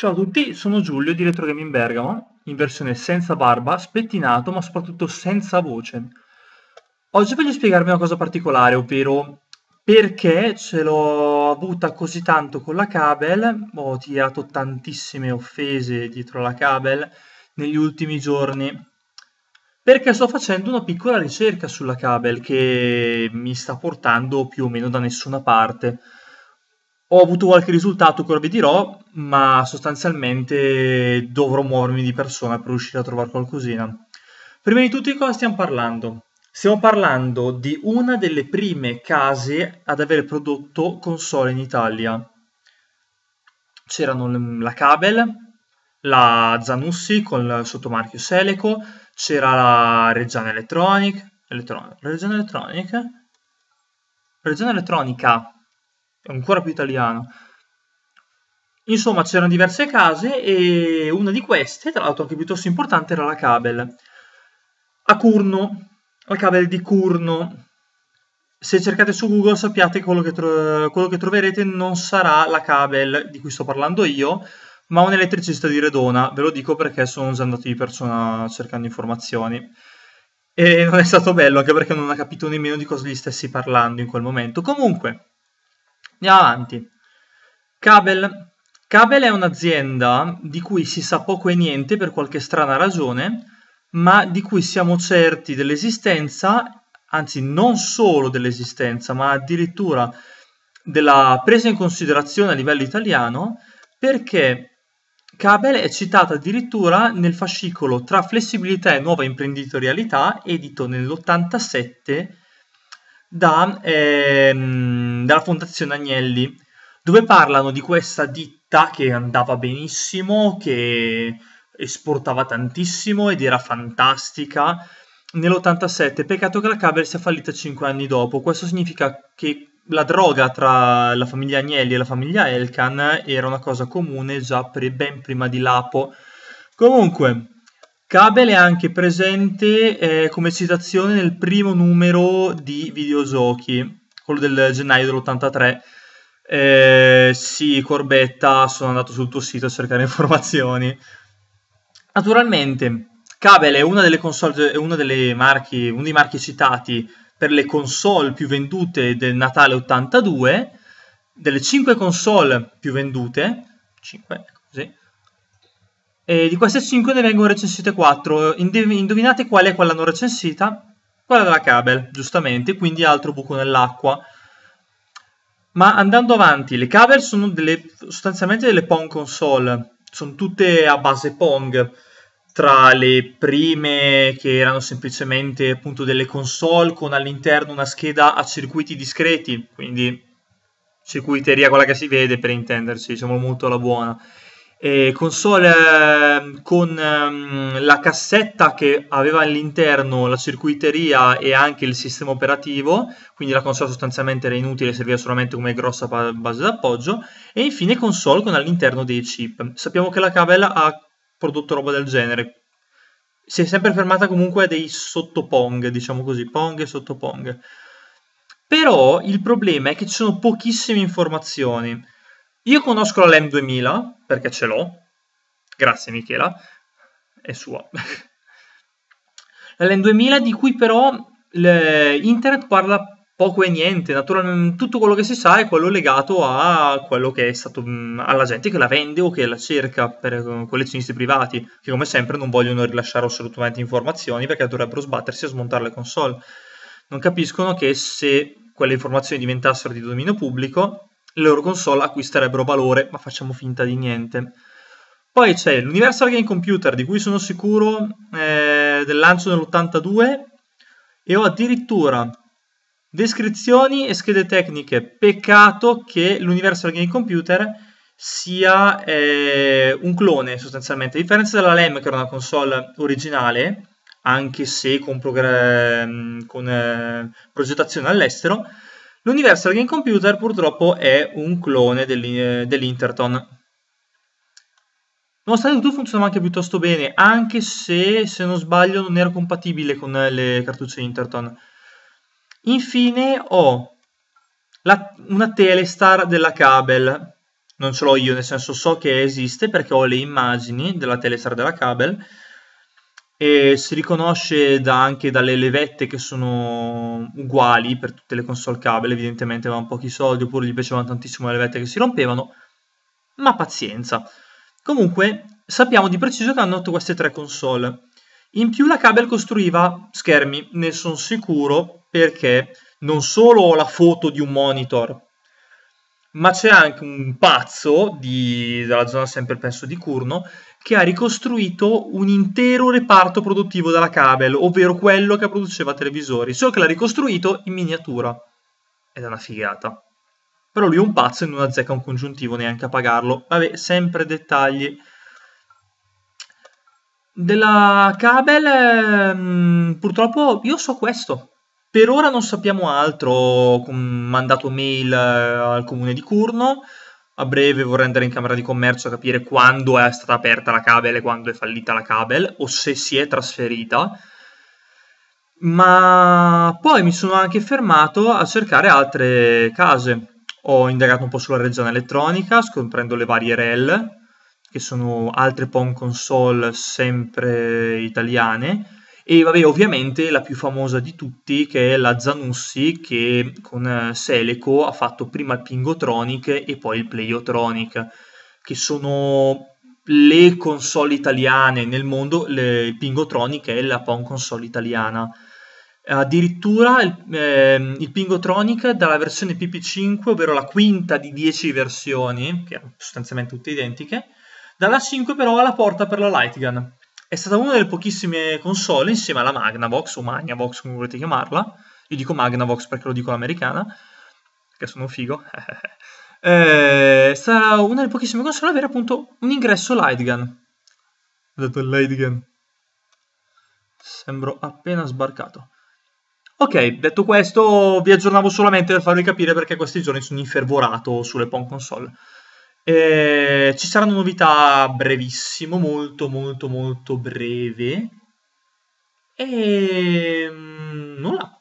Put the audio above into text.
Ciao a tutti, sono Giulio di Retro Game Bergamo, in versione senza barba, spettinato ma soprattutto senza voce. Oggi voglio spiegarvi una cosa particolare, ovvero perché ce l'ho avuta così tanto con la Cabel, ho tirato tantissime offese dietro la Cabel negli ultimi giorni, perché sto facendo una piccola ricerca sulla Cabel che mi sta portando più o meno da nessuna parte. Ho avuto qualche risultato che ora vi dirò, ma sostanzialmente dovrò muovermi di persona per riuscire a trovare qualcosina. Prima di tutto di cosa stiamo parlando? Stiamo parlando di una delle prime case ad aver prodotto console in Italia. C'erano la Cabel, la Zanussi con il sottomarchio Seleco, c'era la Reggiana Electronic, Electronic, Reggiana Electronic? Reggiana Elettronica, ancora più italiano. Insomma, c'erano diverse case e una di queste, tra l'altro anche piuttosto importante, era la Cabel. A Curno, la Cabel di Curno. Se cercate su Google sappiate quello che, tro- quello che troverete non sarà la Cabel di cui sto parlando io, ma un elettricista di Redona, ve lo dico perché sono già andato di persona cercando informazioni. E non è stato bello, anche perché non ha capito nemmeno di cosa gli stessi parlando in quel momento. Comunque, Andiamo avanti. Cabel. Cabel è un'azienda di cui si sa poco e niente per qualche strana ragione, ma di cui siamo certi dell'esistenza, anzi non solo dell'esistenza, ma addirittura della presa in considerazione a livello italiano, perché Cabel è citata addirittura nel fascicolo Tra flessibilità e nuova imprenditorialità, edito nell'87 da, ehm, dalla Fondazione Agnelli, dove parlano di questa ditta che andava benissimo, che esportava tantissimo ed era fantastica nell'87. Peccato che la Caber sia fallita 5 anni dopo. Questo significa che la droga tra la famiglia Agnelli e la famiglia Elkan era una cosa comune già pre- ben prima di Lapo. Comunque, Cabel è anche presente eh, come citazione nel primo numero di videogiochi, quello del gennaio dell'83. Eh, sì, Corbetta, sono andato sul tuo sito a cercare informazioni. Naturalmente, Cabel è una delle, console, una delle marchi, uno dei marchi citati per le console più vendute del Natale 82, delle 5 console più vendute, 5, così, ecco, eh, di queste 5 ne vengono recensite 4. Indovinate qual è quella non recensita? Quella della Cabel, giustamente, quindi altro buco nell'acqua. Ma andando avanti, le Cabel sono delle, sostanzialmente delle Pong console, sono tutte a base Pong. Tra le prime che erano semplicemente appunto delle console con all'interno una scheda a circuiti discreti, quindi circuiteria quella che si vede per intenderci, diciamo molto alla buona eh, console eh, con ehm, la cassetta che aveva all'interno la circuiteria e anche il sistema operativo, quindi la console sostanzialmente era inutile, serviva solamente come grossa pa- base d'appoggio, e infine console con all'interno dei chip. Sappiamo che la Cabella ha prodotto roba del genere. Si è sempre fermata comunque a dei sottopong, diciamo così, pong e sottopong. Però il problema è che ci sono pochissime informazioni io conosco la LEM2000 perché ce l'ho, grazie Michela, è sua. la LEM2000 di cui però internet parla poco e niente, naturalmente tutto quello che si sa è quello legato a quello che è stato mm, alla gente che la vende o che la cerca per eh, collezionisti privati, che come sempre non vogliono rilasciare assolutamente informazioni perché dovrebbero sbattersi a smontare le console. Non capiscono che se quelle informazioni diventassero di dominio pubblico, le loro console acquisterebbero valore, ma facciamo finta di niente. Poi c'è l'Universal Game Computer, di cui sono sicuro eh, del lancio nell'82, e ho addirittura descrizioni e schede tecniche. Peccato che l'Universal Game Computer sia eh, un clone sostanzialmente, a differenza della LEM che era una console originale, anche se con, mm, con eh, progettazione all'estero, L'Universal Game Computer purtroppo è un clone eh, dell'Interton. Nonostante tutto funzionava anche piuttosto bene, anche se, se non sbaglio, non era compatibile con le cartucce Interton. Infine ho la, una Telestar della Cabel. Non ce l'ho io, nel senso so che esiste perché ho le immagini della Telestar della Cabel e si riconosce da- anche dalle levette che sono uguali per tutte le console cable, evidentemente avevano pochi soldi oppure gli piacevano tantissimo le levette che si rompevano, ma pazienza. Comunque sappiamo di preciso che hanno otto queste tre console. In più la Cable costruiva schermi, ne sono sicuro perché non solo ho la foto di un monitor, ma c'è anche un pazzo di, della zona sempre penso di Curno che ha ricostruito un intero reparto produttivo della Cabel, ovvero quello che produceva televisori, solo che l'ha ricostruito in miniatura. Ed è una figata. Però lui è un pazzo e non azzecca un congiuntivo neanche a pagarlo. Vabbè, sempre dettagli. Della Cabel, ehm, purtroppo io so questo. Per ora non sappiamo altro, ho mandato mail eh, al comune di Curno, a breve vorrei andare in Camera di Commercio a capire quando è stata aperta la Cabel e quando è fallita la Cabel o se si è trasferita. Ma poi mi sono anche fermato a cercare altre case. Ho indagato un po' sulla regione elettronica, scoprendo le varie REL, che sono altre PON console sempre italiane e vabbè, ovviamente la più famosa di tutti che è la Zanussi che con eh, Seleco ha fatto prima il Pingotronic e poi il Playotronic, che sono le console italiane nel mondo, le, il Pingotronic è la PON console italiana. Addirittura il, eh, il, Pingotronic dalla versione PP5, ovvero la quinta di 10 versioni, che erano sostanzialmente tutte identiche, dalla 5 però ha la porta per la Lightgun è stata una delle pochissime console, insieme alla Magnavox, o Magnavox come volete chiamarla, io dico Magnavox perché lo dico all'americana, che sono figo, eh, è stata una delle pochissime console ad avere appunto un ingresso light gun. Ho detto light gun. Sembro appena sbarcato. Ok, detto questo, vi aggiornavo solamente per farvi capire perché questi giorni sono infervorato sulle PON console. Eh, ci saranno novità brevissimo, molto molto molto breve. E ehm, nulla.